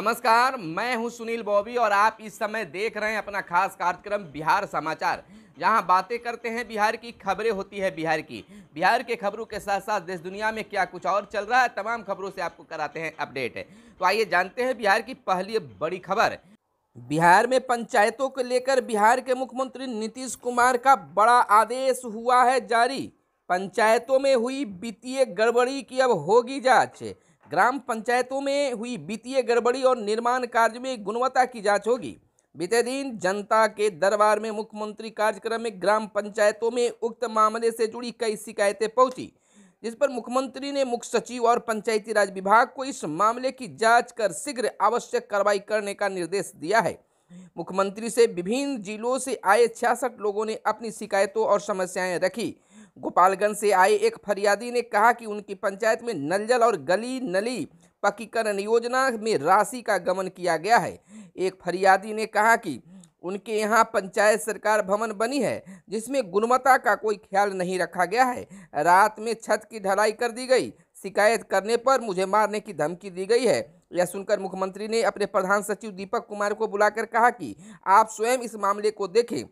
नमस्कार मैं हूं सुनील बॉबी और आप इस समय देख रहे हैं अपना खास कार्यक्रम बिहार समाचार जहां बातें करते हैं बिहार की खबरें होती है बिहार की बिहार के खबरों के साथ साथ देश दुनिया में क्या कुछ और चल रहा है तमाम खबरों से आपको कराते हैं अपडेट है। तो आइए जानते हैं बिहार की पहली बड़ी खबर बिहार में पंचायतों को लेकर बिहार के मुख्यमंत्री नीतीश कुमार का बड़ा आदेश हुआ है जारी पंचायतों में हुई वित्तीय गड़बड़ी की अब होगी जाँच ग्राम पंचायतों में हुई वित्तीय गड़बड़ी और निर्माण कार्य में गुणवत्ता की जांच होगी बीते दिन जनता के दरबार में मुख्यमंत्री कार्यक्रम में ग्राम पंचायतों में उक्त मामले से जुड़ी कई शिकायतें पहुंची जिस पर मुख्यमंत्री ने मुख्य सचिव और पंचायती राज विभाग को इस मामले की जांच कर शीघ्र आवश्यक कार्रवाई करने का निर्देश दिया है मुख्यमंत्री से विभिन्न जिलों से आए छियासठ लोगों ने अपनी शिकायतों और समस्याएं रखी गोपालगंज से आए एक फरियादी ने कहा कि उनकी पंचायत में नल जल और गली नली पक्कीकरण योजना में राशि का गमन किया गया है एक फरियादी ने कहा कि उनके यहाँ पंचायत सरकार भवन बनी है जिसमें गुणवत्ता का कोई ख्याल नहीं रखा गया है रात में छत की ढलाई कर दी गई शिकायत करने पर मुझे मारने की धमकी दी गई है यह सुनकर मुख्यमंत्री ने अपने प्रधान सचिव दीपक कुमार को बुलाकर कहा कि आप स्वयं इस मामले को देखें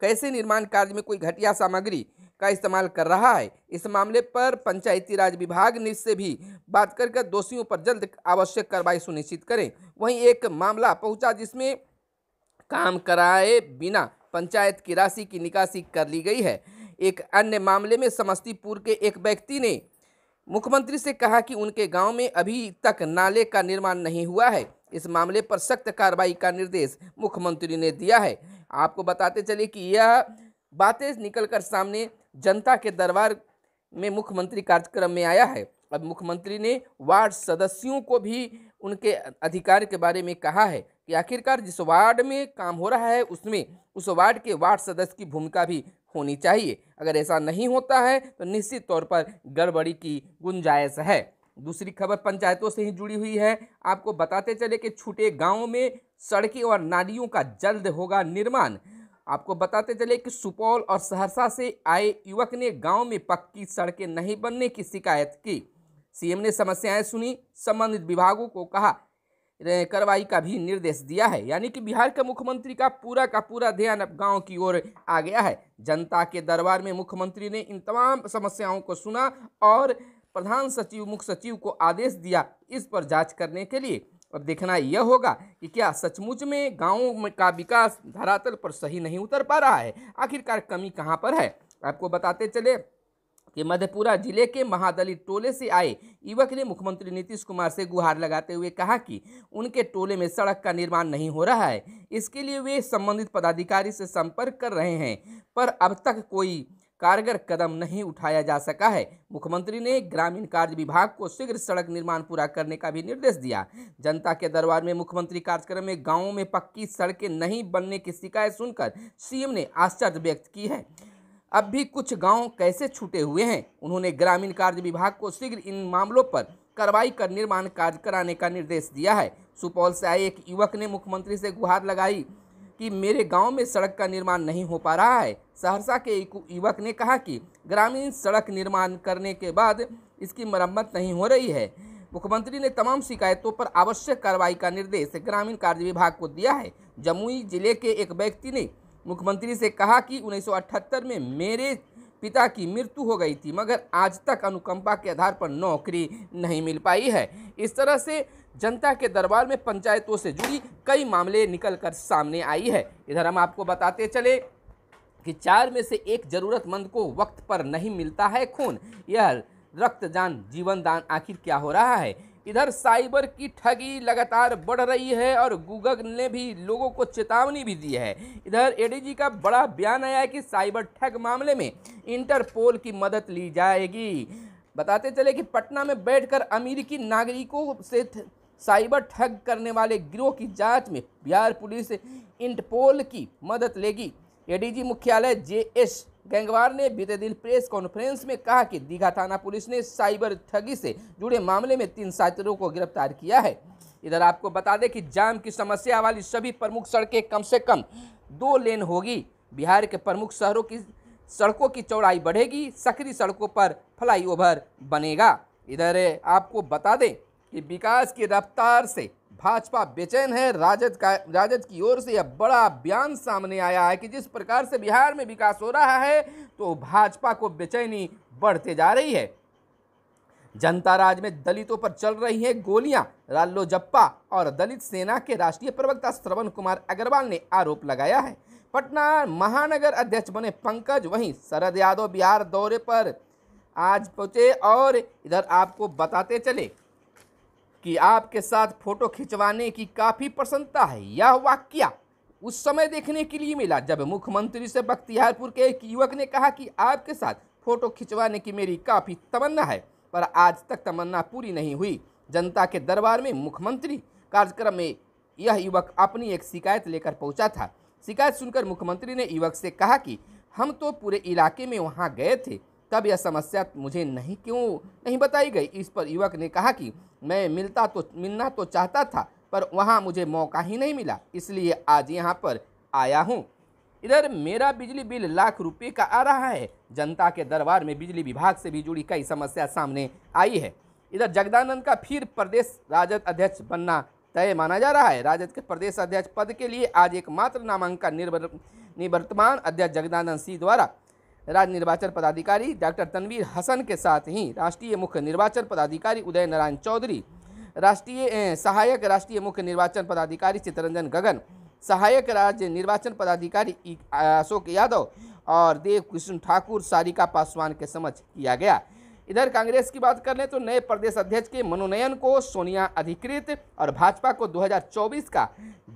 कैसे निर्माण कार्य में कोई घटिया सामग्री का इस्तेमाल कर रहा है इस मामले पर पंचायती राज विभाग ने से भी बात कर दोषियों पर जल्द आवश्यक कार्रवाई सुनिश्चित करें वहीं एक मामला पहुंचा जिसमें काम कराए बिना पंचायत की राशि की निकासी कर ली गई है एक अन्य मामले में समस्तीपुर के एक व्यक्ति ने मुख्यमंत्री से कहा कि उनके गांव में अभी तक नाले का निर्माण नहीं हुआ है इस मामले पर सख्त कार्रवाई का निर्देश मुख्यमंत्री ने दिया है आपको बताते चले कि यह बातें निकलकर सामने जनता के दरबार में मुख्यमंत्री कार्यक्रम में आया है अब मुख्यमंत्री ने वार्ड सदस्यों को भी उनके अधिकार के बारे में कहा है कि आखिरकार जिस वार्ड में काम हो रहा है उसमें उस वार्ड के वार्ड सदस्य की भूमिका भी होनी चाहिए अगर ऐसा नहीं होता है तो निश्चित तौर पर गड़बड़ी की गुंजाइश है दूसरी खबर पंचायतों से ही जुड़ी हुई है आपको बताते चले कि छूटे गाँव में सड़कें और नालियों का जल्द होगा निर्माण आपको बताते चले कि सुपौल और सहरसा से आए युवक ने गांव में पक्की सड़कें नहीं बनने की शिकायत की सीएम ने समस्याएं सुनी संबंधित विभागों को कहा कार्रवाई का भी निर्देश दिया है यानी कि बिहार के मुख्यमंत्री का पूरा का पूरा ध्यान अब गांव की ओर आ गया है जनता के दरबार में मुख्यमंत्री ने इन तमाम समस्याओं को सुना और प्रधान सचिव मुख्य सचिव को आदेश दिया इस पर जांच करने के लिए अब देखना यह होगा कि क्या सचमुच में गाँव में का विकास धरातल पर सही नहीं उतर पा रहा है आखिरकार कमी कहाँ पर है आपको बताते चले कि मधेपुरा जिले के महादलित टोले से आए युवक ने मुख्यमंत्री नीतीश कुमार से गुहार लगाते हुए कहा कि उनके टोले में सड़क का निर्माण नहीं हो रहा है इसके लिए वे संबंधित पदाधिकारी से संपर्क कर रहे हैं पर अब तक कोई कारगर कदम नहीं उठाया जा सका है मुख्यमंत्री ने ग्रामीण कार्य विभाग को शीघ्र सड़क निर्माण पूरा करने का भी निर्देश दिया जनता के दरबार में मुख्यमंत्री कार्यक्रम में गाँव में पक्की सड़कें नहीं बनने की शिकायत सुनकर सीएम ने आश्चर्य व्यक्त की है अब भी कुछ गांव कैसे छूटे हुए हैं उन्होंने ग्रामीण कार्य विभाग को शीघ्र इन मामलों पर कार्रवाई कर निर्माण कार्य कराने का निर्देश दिया है सुपौल से आए एक युवक ने मुख्यमंत्री से गुहार लगाई कि मेरे गांव में सड़क का निर्माण नहीं हो पा रहा है सहरसा के एक युवक ने कहा कि ग्रामीण सड़क निर्माण करने के बाद इसकी मरम्मत नहीं हो रही है मुख्यमंत्री ने तमाम शिकायतों पर आवश्यक कार्रवाई का निर्देश ग्रामीण कार्य विभाग को दिया है जमुई जिले के एक व्यक्ति ने मुख्यमंत्री से कहा कि 1978 में मेरे पिता की मृत्यु हो गई थी मगर आज तक अनुकंपा के आधार पर नौकरी नहीं मिल पाई है इस तरह से जनता के दरबार में पंचायतों से जुड़ी कई मामले निकल कर सामने आई है इधर हम आपको बताते चले कि चार में से एक ज़रूरतमंद को वक्त पर नहीं मिलता है खून यह रक्तदान जीवन दान आखिर क्या हो रहा है इधर साइबर की ठगी लगातार बढ़ रही है और गूगल ने भी लोगों को चेतावनी भी दी है इधर एडीजी का बड़ा बयान आया है कि साइबर ठग मामले में इंटरपोल की मदद ली जाएगी बताते चले कि पटना में बैठकर अमेरिकी नागरिकों से साइबर ठग करने वाले गिरोह की जांच में बिहार पुलिस इंटरपोल की मदद लेगी एडीजी मुख्यालय जे एस गंगवार ने बीते दिन प्रेस कॉन्फ्रेंस में कहा कि दीघा थाना पुलिस ने साइबर ठगी से जुड़े मामले में तीन छात्रों को गिरफ्तार किया है इधर आपको बता दें कि जाम की समस्या वाली सभी प्रमुख सड़कें कम से कम दो लेन होगी बिहार के प्रमुख शहरों की सड़कों की चौड़ाई बढ़ेगी सक्रिय सड़कों पर फ्लाईओवर बनेगा इधर आपको बता दें कि विकास की रफ्तार से भाजपा बेचैन है राजद का राजद की ओर से यह बड़ा बयान सामने आया है कि जिस प्रकार से बिहार में विकास हो रहा है तो भाजपा को बेचैनी बढ़ते जा रही है जनता राज में दलितों पर चल रही हैं गोलियां लालो जप्पा और दलित सेना के राष्ट्रीय प्रवक्ता श्रवण कुमार अग्रवाल ने आरोप लगाया है पटना महानगर अध्यक्ष बने पंकज वहीं शरद यादव बिहार दौरे पर आज पहुंचे और इधर आपको बताते चले कि आपके साथ फ़ोटो खिंचवाने की काफ़ी प्रसन्नता है यह वाक्य उस समय देखने के लिए मिला जब मुख्यमंत्री से बख्तियारपुर के एक युवक ने कहा कि आपके साथ फ़ोटो खिंचवाने की मेरी काफ़ी तमन्ना है पर आज तक तमन्ना पूरी नहीं हुई जनता के दरबार में मुख्यमंत्री कार्यक्रम में यह युवक अपनी एक शिकायत लेकर पहुंचा था शिकायत सुनकर मुख्यमंत्री ने युवक से कहा कि हम तो पूरे इलाके में वहाँ गए थे तब यह समस्या मुझे नहीं क्यों नहीं बताई गई इस पर युवक ने कहा कि मैं मिलता तो मिलना तो चाहता था पर वहाँ मुझे मौका ही नहीं मिला इसलिए आज यहाँ पर आया हूँ इधर मेरा बिजली बिल लाख रुपए का आ रहा है जनता के दरबार में बिजली विभाग से भी जुड़ी कई समस्या सामने आई है इधर जगदानंद का फिर प्रदेश राजद अध्यक्ष बनना तय माना जा रहा है राजद के प्रदेश अध्यक्ष पद के लिए आज एकमात्र नामांकन निर्वर्तमान अध्यक्ष जगदानंद सिंह द्वारा राज्य निर्वाचन पदाधिकारी डॉक्टर तनवीर हसन के साथ ही राष्ट्रीय मुख्य निर्वाचन पदाधिकारी उदय नारायण चौधरी राष्ट्रीय सहायक राष्ट्रीय मुख्य निर्वाचन पदाधिकारी चित्तरंजन गगन सहायक राज्य निर्वाचन पदाधिकारी अशोक यादव और देव कृष्ण ठाकुर सारिका पासवान के समक्ष किया गया इधर कांग्रेस की बात कर लें तो नए प्रदेश अध्यक्ष के मनोनयन को सोनिया अधिकृत और भाजपा को 2024 का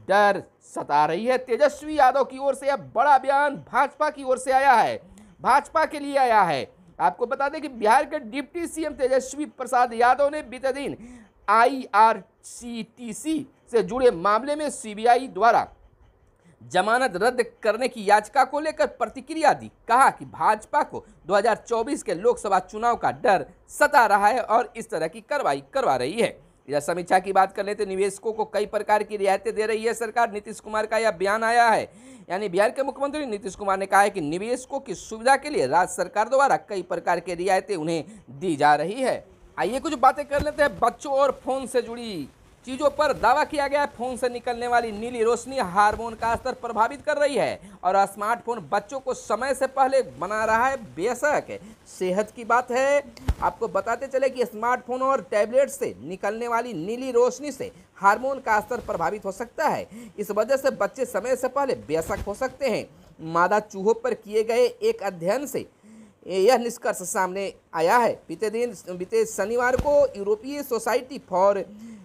डर सता रही है तेजस्वी यादव की ओर से अब बड़ा बयान भाजपा की ओर से आया है भाजपा के लिए आया है आपको बता दें कि बिहार के डिप्टी सीएम तेजस्वी प्रसाद यादव ने बीते दिन आईआरसीटीसी से जुड़े मामले में सीबीआई द्वारा जमानत रद्द करने की याचिका को लेकर प्रतिक्रिया दी कहा कि भाजपा को 2024 के लोकसभा चुनाव का डर सता रहा है और इस तरह की कार्रवाई करवा रही है या समीक्षा की बात कर लेते निवेशकों को कई प्रकार की रियायतें दे रही है सरकार नीतीश कुमार का यह बयान आया है यानी बिहार के मुख्यमंत्री नीतीश कुमार ने कहा है कि निवेशकों की सुविधा के लिए राज्य सरकार द्वारा कई प्रकार की रियायतें उन्हें दी जा रही है आइए कुछ बातें कर लेते हैं बच्चों और फोन से जुड़ी चीज़ों पर दावा किया गया है फोन से निकलने वाली नीली रोशनी हार्मोन का स्तर प्रभावित कर रही है और स्मार्टफोन बच्चों को समय से पहले बना रहा है बेशक सेहत की बात है आपको बताते चले कि स्मार्टफोन और टैबलेट से निकलने वाली नीली रोशनी से हार्मोन का स्तर प्रभावित हो सकता है इस वजह से बच्चे समय से पहले बेशक हो सकते हैं मादा चूहों पर किए गए एक अध्ययन से यह निष्कर्ष सामने आया है बीते दिन बीते शनिवार को यूरोपीय सोसाइटी फॉर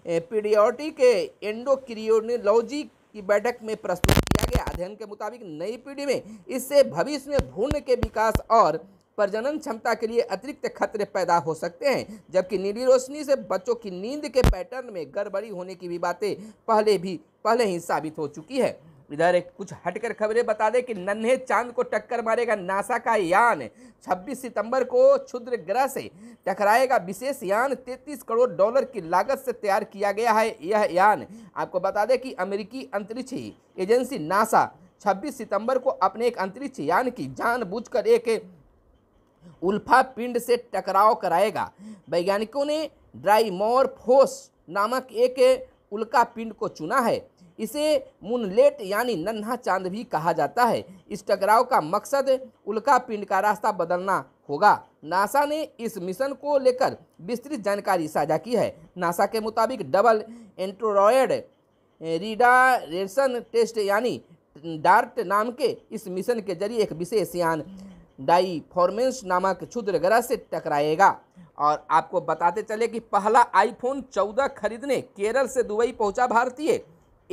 पीडियोटिक एंडोक्रियोनोलॉजी की बैठक में प्रस्तुत किया गया अध्ययन के मुताबिक नई पीढ़ी में इससे भविष्य में भूण के विकास और प्रजनन क्षमता के लिए अतिरिक्त खतरे पैदा हो सकते हैं जबकि नीली रोशनी से बच्चों की नींद के पैटर्न में गड़बड़ी होने की भी बातें पहले भी पहले ही साबित हो चुकी है इधर एक कुछ हटकर खबरें बता दें कि नन्हे चांद को टक्कर मारेगा नासा का यान 26 सितंबर को क्षुद्र ग्रह से टकराएगा विशेष यान 33 करोड़ डॉलर की लागत से तैयार किया गया है यह यान आपको बता दें कि अमेरिकी अंतरिक्ष एजेंसी नासा 26 सितंबर को अपने एक अंतरिक्ष यान की जानबूझकर एक उल्फा पिंड से टकराव कराएगा वैज्ञानिकों ने ड्राइमोर फोस नामक एक उल्का पिंड को चुना है इसे मुनलेट यानी नन्हा चांद भी कहा जाता है इस टकराव का मकसद उल्का पिंड का रास्ता बदलना होगा नासा ने इस मिशन को लेकर विस्तृत जानकारी साझा की है नासा के मुताबिक डबल एंट्रोरॉयड रिडारेशन टेस्ट यानी डार्ट नाम के इस मिशन के जरिए एक विशेष यान डाइफॉर्मेंस नामक क्षुद्र ग्रह से टकराएगा और आपको बताते चले कि पहला आईफोन 14 खरीदने केरल से दुबई पहुंचा भारतीय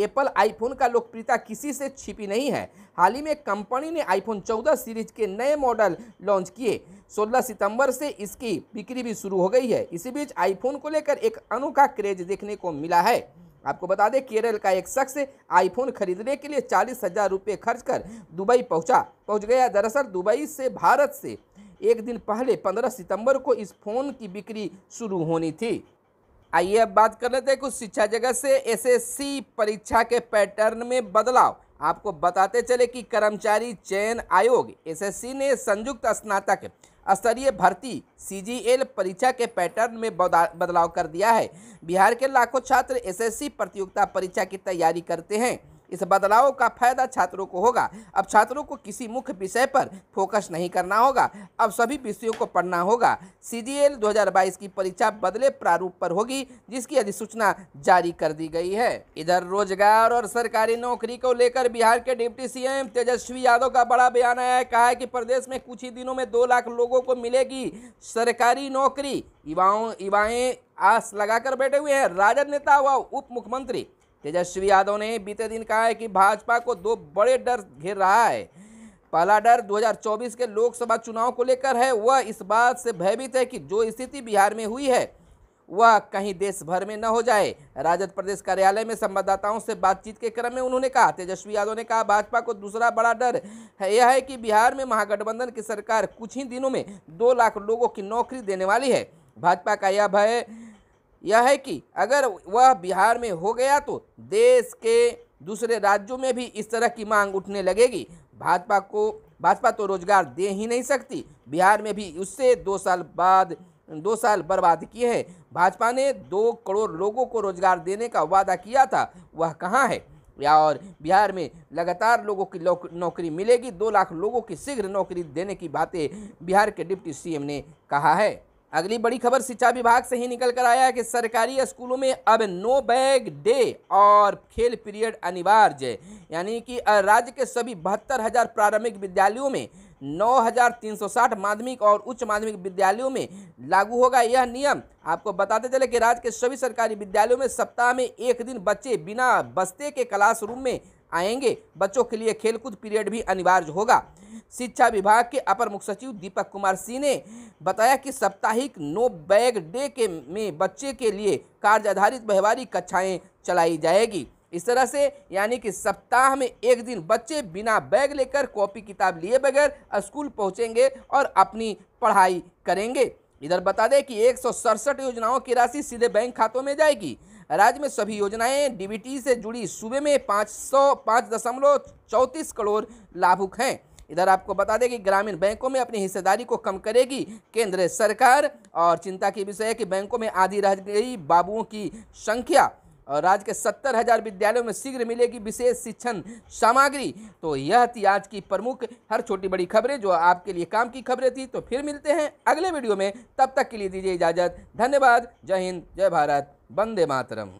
एप्पल आईफोन का लोकप्रियता किसी से छिपी नहीं है हाल ही में कंपनी ने आईफोन 14 सीरीज के नए मॉडल लॉन्च किए 16 सितंबर से इसकी बिक्री भी शुरू हो गई है इसी बीच आईफोन को लेकर एक अनोखा क्रेज देखने को मिला है आपको बता दें केरल का एक शख्स आईफोन खरीदने के लिए चालीस हज़ार रुपये खर्च कर दुबई पहुंचा पहुंच गया दरअसल दुबई से भारत से एक दिन पहले 15 सितंबर को इस फ़ोन की बिक्री शुरू होनी थी आइए अब बात कर लेते हैं कुछ शिक्षा जगत से एसएससी परीक्षा के पैटर्न में बदलाव आपको बताते चले कि कर्मचारी चयन आयोग एसएससी ने संयुक्त स्नातक स्तरीय भर्ती सीजीएल परीक्षा के पैटर्न में बदलाव कर दिया है बिहार के लाखों छात्र एसएससी प्रतियोगिता परीक्षा की तैयारी करते हैं इस बदलाव का फायदा छात्रों को होगा अब छात्रों को किसी मुख्य विषय पर फोकस नहीं करना होगा अब सभी विषयों को पढ़ना होगा सी 2022 की परीक्षा बदले प्रारूप पर होगी जिसकी अधिसूचना जारी कर दी गई है इधर रोजगार और सरकारी नौकरी को लेकर बिहार के डिप्टी सीएम तेजस्वी यादव का बड़ा बयान आया है कहा है कि प्रदेश में कुछ ही दिनों में दो लाख लोगों को मिलेगी सरकारी नौकरी युवाओं युवाएं आस लगाकर बैठे हुए हैं राजद नेता व उप मुख्यमंत्री तेजस्वी यादव ने बीते दिन कहा है कि भाजपा को दो बड़े डर घेर रहा है पहला डर 2024 के लोकसभा चुनाव को लेकर है वह इस बात से भयभीत है कि जो स्थिति बिहार में हुई है वह कहीं देश भर में न हो जाए राजद प्रदेश कार्यालय में संवाददाताओं से बातचीत के क्रम में उन्होंने कहा तेजस्वी यादव ने कहा भाजपा को दूसरा बड़ा डर है यह है कि बिहार में महागठबंधन की सरकार कुछ ही दिनों में दो लाख लोगों की नौकरी देने वाली है भाजपा का यह भय यह है कि अगर वह बिहार में हो गया तो देश के दूसरे राज्यों में भी इस तरह की मांग उठने लगेगी भाजपा को भाजपा तो रोजगार दे ही नहीं सकती बिहार में भी उससे दो साल बाद दो साल बर्बाद किए हैं भाजपा ने दो करोड़ लोगों को रोजगार देने का वादा किया था वह कहाँ है या और बिहार में लगातार लोगों की नौकरी मिलेगी दो लाख लोगों की शीघ्र नौकरी देने की बातें बिहार के डिप्टी सीएम ने कहा है अगली बड़ी खबर शिक्षा विभाग से ही निकल कर आया है कि सरकारी स्कूलों में अब नो बैग डे और खेल पीरियड अनिवार्य यानी कि राज्य के सभी बहत्तर हज़ार प्रारंभिक विद्यालयों में 9,360 माध्यमिक और उच्च माध्यमिक विद्यालयों में लागू होगा यह नियम आपको बताते चले कि राज्य के सभी सरकारी विद्यालयों में सप्ताह में एक दिन बच्चे बिना बस्ते के क्लासरूम में आएंगे बच्चों के लिए खेलकूद पीरियड भी अनिवार्य होगा शिक्षा विभाग के अपर मुख्य सचिव दीपक कुमार सिंह ने बताया कि साप्ताहिक नो बैग डे के में बच्चे के लिए कार्य आधारित व्यवहारिक कक्षाएँ चलाई जाएगी इस तरह से यानी कि सप्ताह में एक दिन बच्चे बिना बैग लेकर कॉपी किताब लिए बगैर स्कूल पहुंचेंगे और अपनी पढ़ाई करेंगे इधर बता दें कि एक योजनाओं की राशि सीधे बैंक खातों में जाएगी राज्य में सभी योजनाएं डीबीटी से जुड़ी सूबे में पाँच सौ पाँच दशमलव चौंतीस करोड़ लाभुक हैं इधर आपको बता दें कि ग्रामीण बैंकों में अपनी हिस्सेदारी को कम करेगी केंद्र सरकार और चिंता की विषय है कि बैंकों में आधी रह गई बाबुओं की संख्या और राज्य के सत्तर हजार विद्यालयों में शीघ्र मिलेगी विशेष शिक्षण सामग्री तो यह थी आज की प्रमुख हर छोटी बड़ी खबरें जो आपके लिए काम की खबरें थी तो फिर मिलते हैं अगले वीडियो में तब तक के लिए दीजिए इजाज़त धन्यवाद जय हिंद जय भारत वंदे मातरम